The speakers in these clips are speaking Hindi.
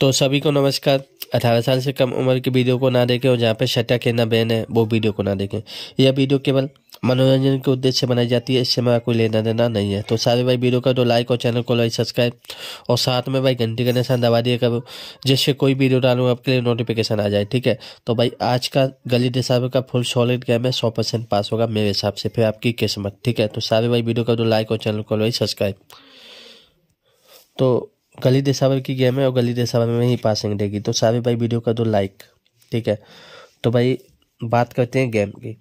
तो सभी को नमस्कार अठारह साल से कम उम्र की वीडियो को ना देखें और जहाँ पे सट्टा खेलना बैन है वो वीडियो को ना देखें यह वीडियो केवल मनोरंजन के उद्देश्य से बनाई जाती है इससे मेरा कोई लेना देना नहीं है तो सारे भाई वीडियो का तो लाइक और चैनल को लाइक सब्सक्राइब और साथ में भाई घंटी का निशान दबा दिया करो जिससे कोई वीडियो डालू आपके लिए नोटिफिकेशन आ जाए ठीक है तो भाई आज का गली दिशा का फुल सॉलिड गेम है सौ परसेंट पास होगा मेरे हिसाब से फिर आपकी किस्मत ठीक है तो सारे भाई वीडियो का दो लाइक और चैनल को लाइक सब्सक्राइब तो गली देसावर की गेम है और गली देसावर में ही पासिंग देगी तो सारे भाई वीडियो का दो लाइक ठीक है तो भाई बात करते हैं गेम की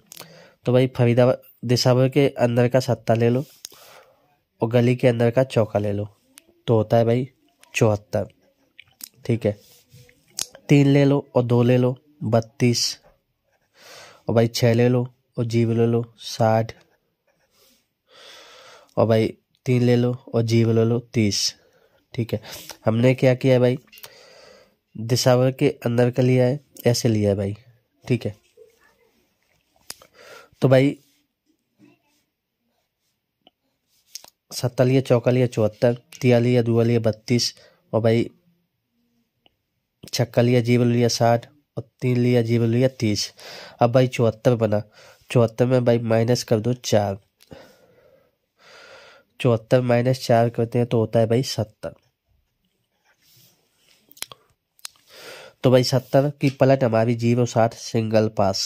तो भाई फरीदाबाद दिसावर के अंदर का सत्ता ले लो और गली के अंदर का चौका ले लो तो होता है भाई चौहत्तर ठीक है तीन ले लो और दो ले लो बत्तीस और भाई छः ले लो और जीव ले लो साठ और भाई तीन ले लो और जीव ले लो तीस ठीक है हमने क्या किया है भाई दिशावर के अंदर का लिया है ऐसे लिया है भाई ठीक है तो भाई सत्ता लिया चौका लिया चौहत्तर तिया लिया दुआ लिया बत्तीस और भाई छक्का लिया जीवल लिया साठ और तीन लिया जीवन लिया तीस अब भाई चौहत्तर बना चौहत्तर में भाई माइनस कर दो चार चौहत्तर माइनस चार करते हैं तो होता है भाई सत्तर तो भाई सत्तर की पलट हमारी जीरो साठ सिंगल पास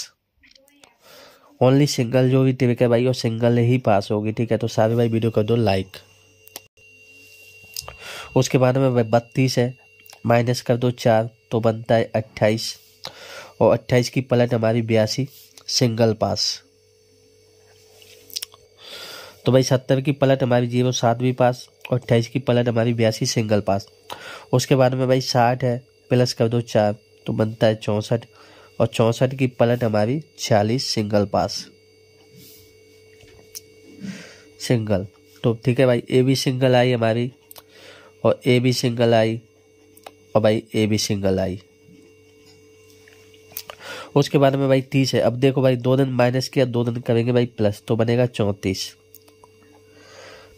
ओनली सिंगल जो भी ट्रिक है भाई वो सिंगल ही पास होगी ठीक है तो सारे भाई वीडियो कर दो लाइक उसके बाद में बत्तीस है माइनस कर दो चार तो बनता है अट्ठाईस और अट्ठाईस की पलट हमारी बयासी सिंगल पास तो भाई सत्तर की पलट हमारी जीरो सातवीं पास और अट्ठाईस की पलट हमारी बयासी सिंगल पास उसके बाद में भाई साठ है प्लस कर दो चार तो बनता है चौंसठ और चौंसठ की पलट हमारी छियालीस सिंगल पास सिंगल तो ठीक है भाई ए भी सिंगल आई हमारी और ए भी सिंगल आई और भाई ए भी सिंगल आई उसके बाद में भाई तीस है अब देखो भाई दो दिन माइनस किया दो दिन करेंगे भाई प्लस तो बनेगा चौंतीस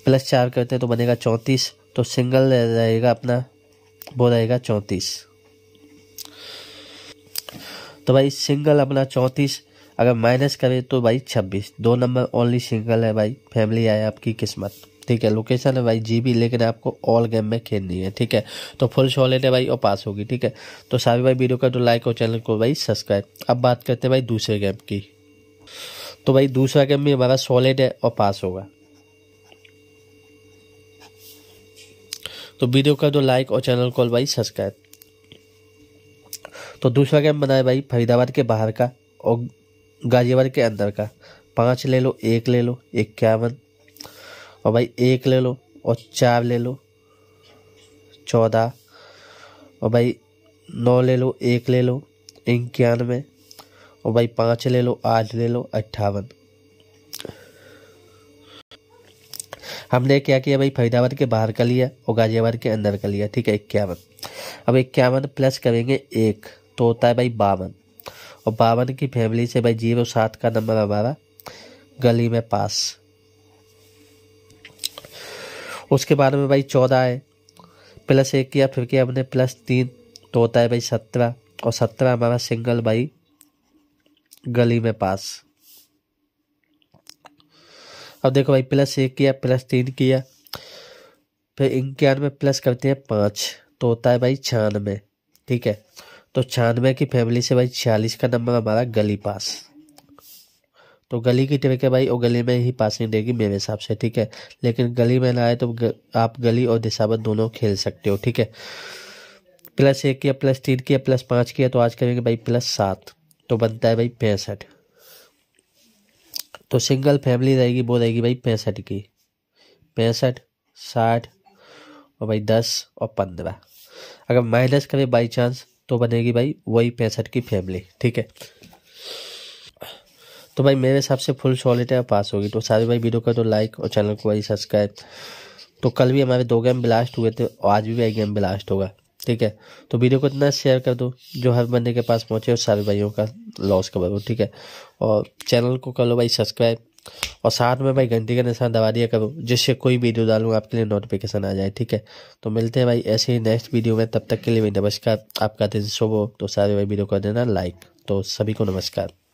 प्लस चार करते हैं तो बनेगा चौंतीस तो सिंगल रहेगा अपना वो रहेगा चौंतीस तो भाई सिंगल अपना चौंतीस अगर माइनस करें तो भाई छब्बीस दो नंबर ओनली सिंगल है भाई फैमिली आए आपकी किस्मत ठीक है लोकेशन है भाई जी भी लेकिन आपको ऑल गेम में खेलनी है ठीक है तो फुल शो है भाई और पास होगी ठीक है तो सारे भाई वीडियो का तो लाइक और चैनल को भाई सब्सक्राइब अब बात करते हैं भाई दूसरे गेम की तो भाई दूसरा गेम भी हमारा सॉलिड है और पास होगा तो वीडियो कर दो लाइक और चैनल को भाई सब्सक्राइब तो दूसरा गेम बनाए भाई फरीदाबाद के बाहर का और गाजियाबाद के अंदर का पाँच ले लो एक ले लो इक्यावन और भाई एक ले लो और चार ले लो चौदह और भाई नौ ले लो एक ले लो इक्यानवे और भाई पाँच ले लो आठ ले लो अट्ठावन हमने क्या किया भाई फरीदाबाद के बाहर का लिया और गाजियाबाद के अंदर का लिया ठीक है इक्यावन अब इक्यावन प्लस करेंगे एक तो होता है भाई बावन और बावन की फैमिली से भाई जीरो सात का नंबर हमारा गली में पास उसके बाद में भाई चौदह है प्लस एक किया फिर किया हमने प्लस तीन तो होता है भाई सत्रह और सत्रह हमारा सिंगल भाई गली में पास अब देखो भाई प्लस एक किया प्लस तीन किया फिर इक्यानवे प्लस करते हैं पाँच तो होता है भाई छियानवे ठीक है तो छियानवे की फैमिली से भाई छियालीस का नंबर हमारा गली पास तो गली की ट्रिक है भाई और गली में ही पासिंग देगी मेरे हिसाब से ठीक है लेकिन गली में ना आए तो ग, आप गली और दिशावत दोनों खेल सकते हो ठीक है प्लस एक किया प्लस तीन किया प्लस पाँच किया तो आज करेंगे भाई प्लस सात तो बनता है भाई पैंसठ तो सिंगल फैमिली रहेगी वो रहेगी भाई पैंसठ की पैंसठ साठ और भाई दस और पंद्रह अगर माइनस करें बाई चांस तो बनेगी भाई वही पैंसठ की फैमिली ठीक है तो भाई मेरे हिसाब से फुल सॉलिड है पास होगी तो सारे भाई वीडियो कर दो तो लाइक और चैनल को भाई सब्सक्राइब तो कल भी हमारे दो गेम ब्लास्ट हुए थे और आज भी भाई गेम ब्लास्ट होगा ठीक है तो वीडियो को इतना शेयर कर दो जो हर बंदे के पास पहुँचे और सारे भाइयों का लॉस का करो ठीक है और चैनल को कर लो भाई सब्सक्राइब और साथ में भाई घंटी का निशान दबा दिया करो जिससे कोई वीडियो डालूँ आपके लिए नोटिफिकेशन आ जाए ठीक है तो मिलते हैं भाई ऐसे ही नेक्स्ट वीडियो में तब तक के लिए भाई नमस्कार आपका दिन शुभ हो तो सारे भाई वीडियो कर देना लाइक तो सभी को नमस्कार